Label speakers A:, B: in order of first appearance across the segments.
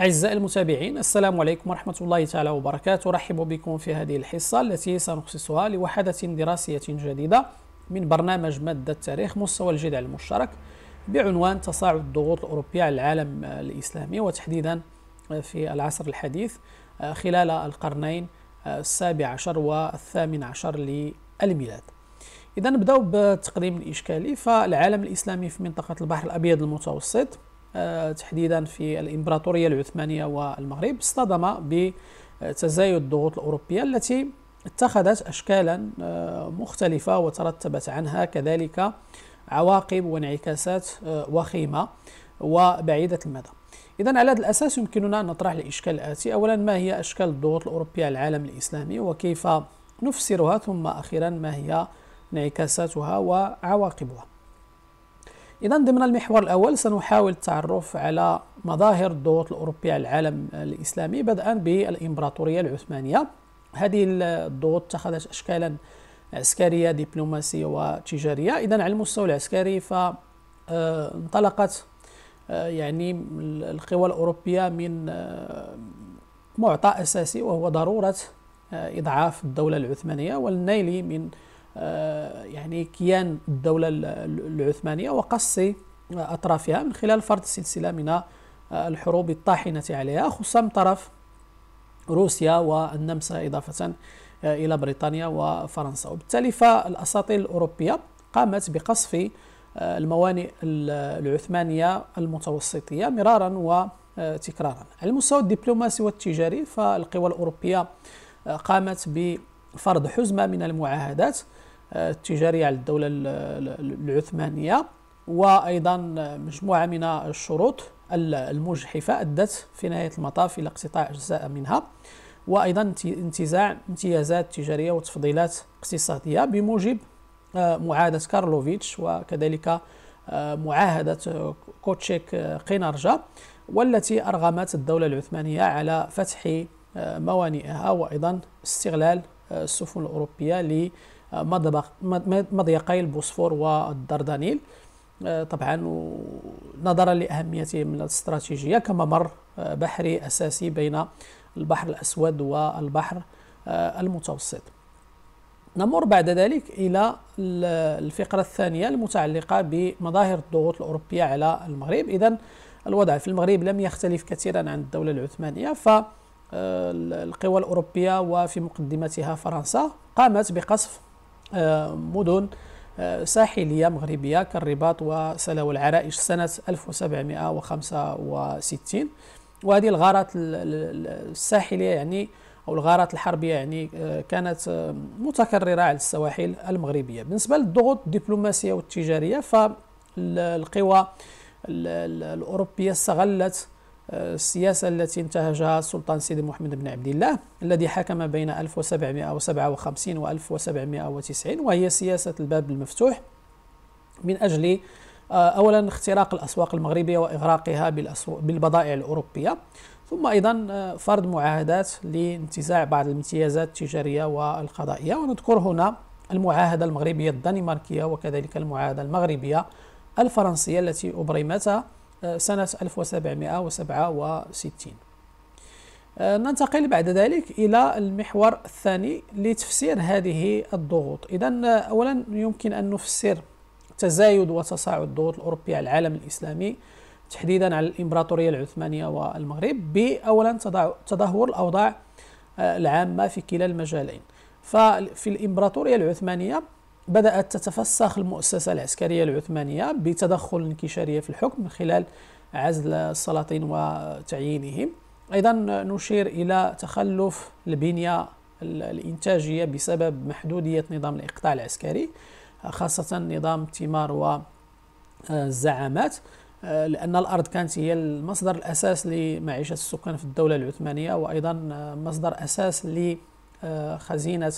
A: أعزائي المتابعين السلام عليكم ورحمة الله تعالى وبركاته أرحب بكم في هذه الحصة التي سنخصصها لوحدة دراسية جديدة من برنامج مادة تاريخ مستوى الجدل المشترك بعنوان تصاعد الضغوط الأوروبية على العالم الإسلامي وتحديدا في العصر الحديث آه، خلال القرنين آه، السابع عشر والثامن عشر للميلاد إذا نبدأ بتقديم الإشكالي فالعالم الإسلامي في منطقة البحر الأبيض المتوسط آه، تحديدا في الإمبراطورية العثمانية والمغرب اصطدم بتزايد الضغوط الأوروبية التي اتخذت أشكالا آه، مختلفة وترتبت عنها كذلك عواقب وانعكاسات آه، وخيمة وبعيدة المدى إذا على هذا الأساس يمكننا أن نطرح الإشكال الآتي أولا ما هي أشكال الضغوط الأوروبية على العالم الإسلامي وكيف نفسرها ثم أخيرا ما هي انعكاساتها وعواقبها إذا ضمن المحور الأول سنحاول التعرف على مظاهر الضغوط الأوروبية على العالم الإسلامي بدءا بالإمبراطورية العثمانية هذه الضغوط اتخذت أشكالا عسكرية دبلوماسية وتجارية إذا على المستوى العسكري فانطلقت آه، آه، يعني القوى الأوروبية من آه، معطى أساسي وهو ضرورة إضعاف الدولة العثمانية والنيل من آه، يعني كيان الدولة العثمانية وقص أطرافها من خلال فرض سلسلة من آه، الحروب الطاحنة عليها خصوصا من طرف روسيا والنمسا إضافة آه، إلى بريطانيا وفرنسا وبالتالي فالأساطيل الأوروبية قامت بقصف الموانئ العثمانية المتوسطية مرارا وتكرارا على المستوى الدبلوماسي والتجاري فالقوى الأوروبية قامت ب فرض حزمة من المعاهدات آه، التجارية على الدولة العثمانية وأيضا مجموعة من الشروط المجحفة أدت في نهاية المطاف إلى اقتطاع أجزاء منها وأيضا انتزاع امتيازات تجارية وتفضيلات اقتصادية بموجب آه، معاهدة كارلوفيتش وكذلك آه، معاهدة كوتشيك قينارجا والتي أرغمت الدولة العثمانية على فتح موانئها وأيضا استغلال آه، السفن الأوروبية لمضيقي آه، البوسفور والدردانيل آه، طبعا نظرا لأهميتهم الاستراتيجية كممر بحري أساسي بين البحر الأسود والبحر المتوسط نمر بعد ذلك إلى الفقرة الثانية المتعلقة بمظاهر الضغوط الأوروبية على المغرب إذا الوضع في المغرب لم يختلف كثيرا عن الدولة العثمانية ف آه، القوى الأوروبية وفي مقدمتها فرنسا قامت بقصف آه، مدن آه، ساحلية مغربية كالرباط وسلو العرائش سنة 1765 وهذه الغارات الساحلية يعني أو الغارات الحربية يعني كانت متكررة على السواحل المغربية بالنسبة للضغوط الدبلوماسية والتجارية فالقوى الأوروبية استغلت السياسة التي انتهجها السلطان سيدي محمد بن عبد الله الذي حكم بين 1757 و 1790 وهي سياسة الباب المفتوح من أجل آه، أولا اختراق الأسواق المغربية وإغراقها بالبضائع الأوروبية ثم أيضا آه، فرض معاهدات لانتزاع بعض الامتيازات التجارية والقضائية ونذكر هنا المعاهدة المغربية الدنماركية وكذلك المعاهدة المغربية الفرنسية التي أبرمت سنة 1767 آه، ننتقل بعد ذلك إلى المحور الثاني لتفسير هذه الضغوط إذا أولا يمكن أن نفسر تزايد وتصاعد الضغوط الأوروبية على العالم الإسلامي تحديدا على الإمبراطورية العثمانية والمغرب بأولا تدهور الأوضاع آه، العامة في كلا المجالين ففي الإمبراطورية العثمانية بدأت تتفسخ المؤسسة العسكرية العثمانية بتدخل الانكشارية في الحكم من خلال عزل السلاطين وتعيينهم أيضا نشير إلى تخلف البنية الإنتاجية بسبب محدودية نظام الإقطاع العسكري خاصة نظام التمار والزعامات آه، آه، لأن الأرض كانت هي المصدر الأساس لمعيشة السكان في الدولة العثمانية وأيضا آه، مصدر أساس لخزينة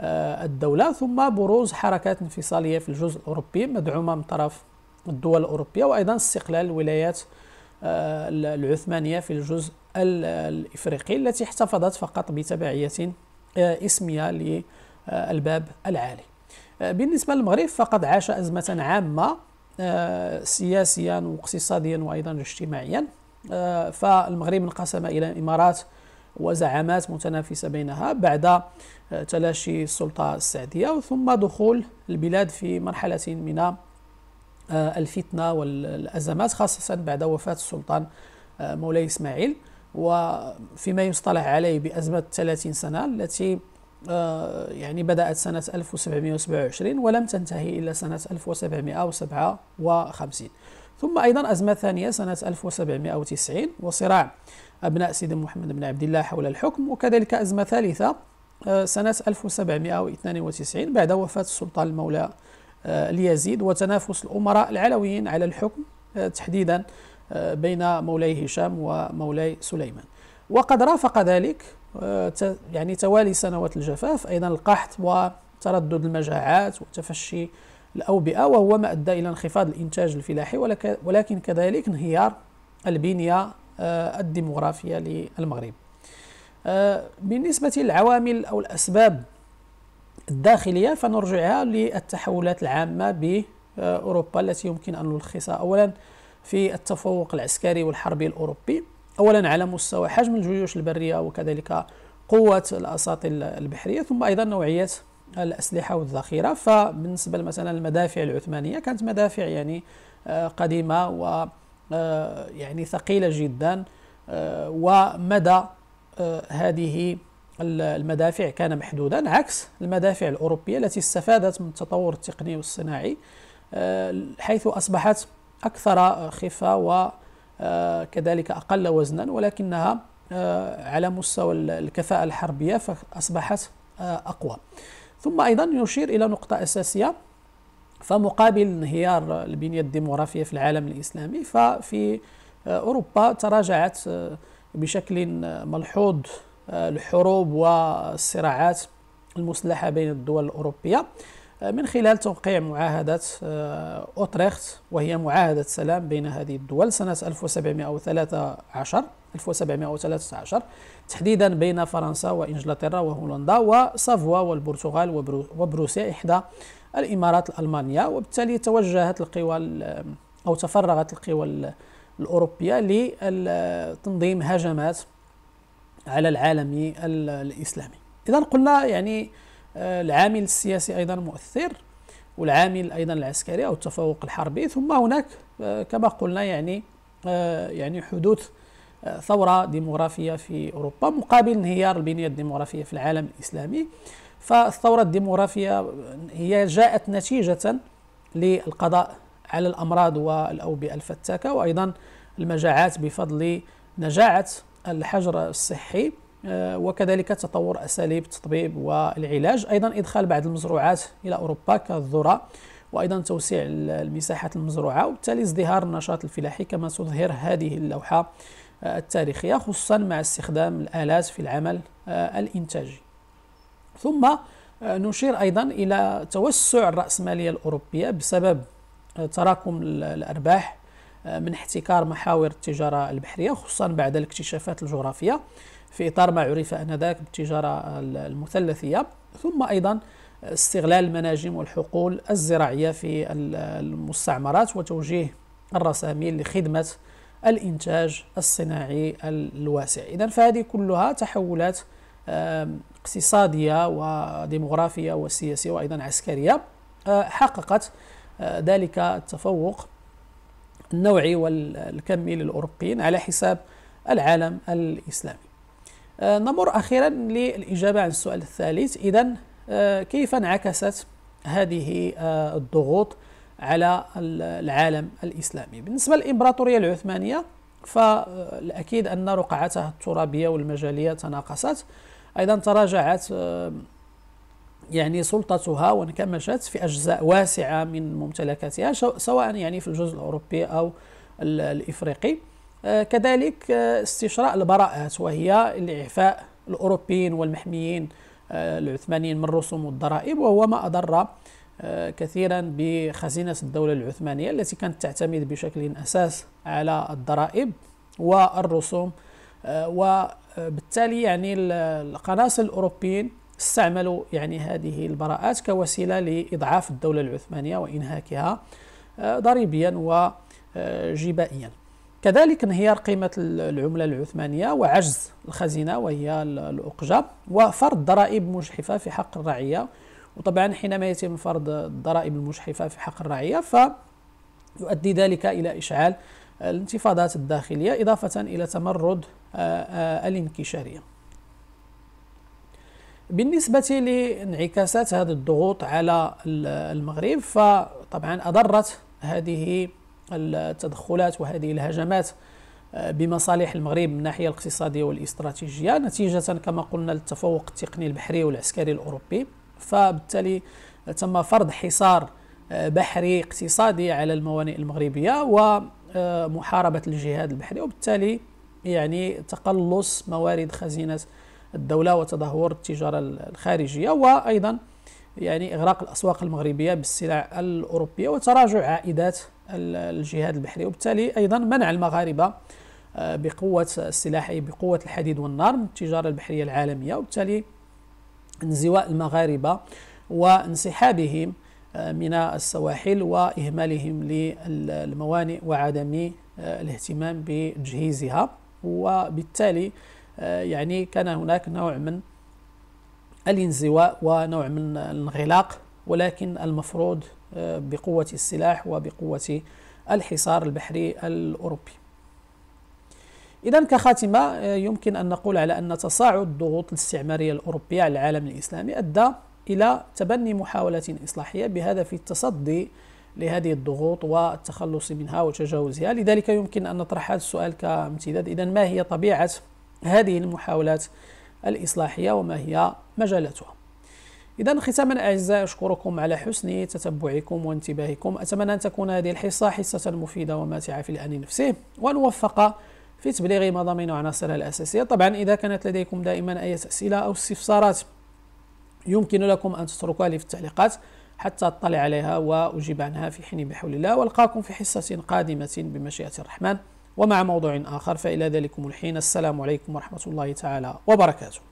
A: آه، الدولة ثم بروز حركات انفصالية في الجزء الأوروبي مدعومة من طرف الدول الأوروبية وأيضا استقلال الولايات آه، العثمانية في الجزء الإفريقي التي احتفظت فقط بتبعية آه، اسمية للباب العالي بالنسبة للمغرب فقد عاش أزمة عامة سياسيا واقتصاديا وأيضا اجتماعيا فالمغرب انقسم إلى إمارات وزعامات متنافسة بينها بعد آه، تلاشي السلطة السعدية ثم دخول البلاد في مرحلة من آه، الفتنة والأزمات خاصة بعد وفاة السلطان آه، مولاي إسماعيل وفيما يصطلح عليه بأزمة 30 سنة التي يعني بدأت سنة 1727 ولم تنتهي إلا سنة 1757 ثم أيضا أزمة ثانية سنة 1790 وصراع أبناء سيد محمد بن عبد الله حول الحكم وكذلك أزمة ثالثة آه، سنة 1792 بعد وفاة السلطان المولى آه، ليزيد وتنافس الأمراء العلويين على الحكم آه، تحديدا بين مولاي هشام ومولاي سليمان وقد رافق ذلك يعني توالي سنوات الجفاف أيضا القحط وتردد المجاعات وتفشي الأوبئة وهو ما أدى إلى انخفاض الإنتاج الفلاحي ولكن كذلك انهيار البنية آه، الديمغرافية للمغرب آه، بالنسبة للعوامل أو الأسباب الداخلية فنرجعها للتحولات العامة بأوروبا التي يمكن أن نلخصها أولا في التفوق العسكري والحربي الأوروبي أولا على مستوى حجم الجيوش البرية وكذلك قوة الأساطيل البحرية ثم أيضا نوعية الأسلحة والذخيرة فبالنسبة مثلا المدافع العثمانية كانت مدافع يعني آه، قديمة و آه، يعني ثقيلة جدا آه، ومدى هذه المدافع كان محدودا عكس المدافع الأوروبية التي استفادت من التطور التقني والصناعي حيث أصبحت أكثر خفة وكذلك أقل وزنا ولكنها على مستوى الكفاءة الحربية فأصبحت أقوى ثم أيضا يشير إلى نقطة أساسية فمقابل انهيار البنية الديموغرافية في العالم الإسلامي ففي أوروبا تراجعت آه، بشكل ملحوظ آه، الحروب والصراعات المسلحة بين الدول الأوروبية آه، من خلال توقيع معاهدة آه، أوتريخت وهي معاهدة سلام بين هذه الدول سنة 1713 1713 تحديدا بين فرنسا وإنجلترا وهولندا وسافوا والبرتغال وبروسيا إحدى الإمارات الألمانية وبالتالي توجهت القوى أو تفرغت القوى الأوروبية لتنظيم هجمات على العالم الإسلامي إذا قلنا يعني آه، العامل السياسي ايضا مؤثر والعامل ايضا العسكري او التفوق الحربي ثم هناك آه، كما قلنا يعني آه، يعني حدوث ثوره ديموغرافيه في اوروبا مقابل انهيار البنيه الديموغرافيه في العالم الاسلامي فالثوره الديموغرافيه هي جاءت نتيجه للقضاء على الامراض والاوبئه الفتاكه وايضا المجاعات بفضل نجاعه الحجر الصحي آه، وكذلك تطور أساليب التطبيب والعلاج أيضا إدخال بعض المزروعات إلى أوروبا كالذرة وأيضا توسيع المساحات المزروعة وبالتالي ازدهار النشاط الفلاحي كما تظهر هذه اللوحة آه، التاريخية خصوصا مع استخدام الآلات في العمل آه، الإنتاجي ثم نشير أيضا إلى توسع الرأسمالية الأوروبية بسبب تراكم الأرباح آه، من احتكار محاور التجارة البحرية خصوصا بعد الاكتشافات الجغرافية في إطار ما عرف آنذاك بالتجارة المثلثية ثم أيضا استغلال المناجم والحقول الزراعية في المستعمرات وتوجيه الرسامين لخدمة الإنتاج الصناعي الواسع إذا فهذه كلها تحولات اقتصادية وديمغرافية وسياسية وأيضا عسكرية آه، حققت آه، ذلك التفوق النوعي والكمي للأوروبيين على حساب العالم الإسلامي آه، نمر أخيرا للإجابة عن السؤال الثالث إذا آه، كيف انعكست هذه آه، الضغوط على العالم الإسلامي بالنسبة للإمبراطورية العثمانية فالأكيد أن رقعتها الترابية والمجالية تناقصت أيضا تراجعت يعني سلطتها وانكمشت في أجزاء واسعة من ممتلكاتها سواء يعني في الجزء الأوروبي أو الإفريقي آه، كذلك آه، استشراء البراءات وهي الإعفاء الأوروبيين والمحميين آه، العثمانيين من الرسوم والضرائب وهو ما أضر كثيرا بخزينة الدولة العثمانية التي كانت تعتمد بشكل أساس على الضرائب والرسوم وبالتالي يعني القناصل الأوروبيين استعملوا يعني هذه البراءات كوسيله لاضعاف الدوله العثمانيه وانهاكها آه، ضريبيا وجبائيا. كذلك انهيار قيمه العمله العثمانيه وعجز الخزينه وهي الاقجه وفرض ضرائب مجحفه في حق الرعيه وطبعا حينما يتم فرض الضرائب المجحفه في حق الرعيه فيؤدي ذلك الى اشعال الانتفاضات الداخليه اضافه الى تمرد آه، آه، الانكشاريه. بالنسبة لانعكاسات هذه الضغوط على المغرب فطبعا أضرت هذه التدخلات وهذه الهجمات آه، بمصالح المغرب من الناحية الاقتصادية والاستراتيجية نتيجة كما قلنا للتفوق التقني البحري والعسكري الأوروبي فبالتالي تم فرض حصار آه، بحري اقتصادي على الموانئ المغربية ومحاربة آه، الجهاد البحري وبالتالي يعني تقلص موارد خزينة الدولة وتدهور التجارة الخارجية وأيضا يعني إغراق الأسواق المغربية بالسلع الأوروبية وتراجع عائدات الجهاد البحري وبالتالي أيضا منع المغاربة آه، بقوة السلاح أي بقوة الحديد والنار من التجارة البحرية العالمية وبالتالي انزواء المغاربة وانسحابهم آه، من السواحل وإهمالهم للموانئ وعدم آه، الاهتمام بتجهيزها وبالتالي آه، يعني كان هناك نوع من الانزواء ونوع من الانغلاق ولكن المفروض آه، بقوة السلاح وبقوة الحصار البحري الأوروبي إذا كخاتمة آه، يمكن أن نقول على أن تصاعد الضغوط الاستعمارية الأوروبية على العالم الإسلامي أدى إلى تبني محاولات إصلاحية بهدف التصدي لهذه الضغوط والتخلص منها وتجاوزها لذلك يمكن أن نطرح هذا السؤال كامتداد إذا ما هي طبيعة هذه المحاولات الإصلاحية وما هي مجالاتها إذا ختاما أعزائي أشكركم على حسن تتبعكم وانتباهكم أتمنى أن تكون هذه الحصة حصة مفيدة وماتعة في الآن نفسه ونوفق في تبليغ مضامين وعناصرها الأساسية طبعا إذا كانت لديكم دائما أي أسئلة أو استفسارات يمكن لكم أن تتركوها لي في التعليقات حتى أطلع عليها وأجيب عنها في حين بحول الله وألقاكم في حصة قادمة بمشيئة الرحمن ومع موضوع آخر فإلى ذلكم الحين السلام عليكم ورحمة الله تعالى وبركاته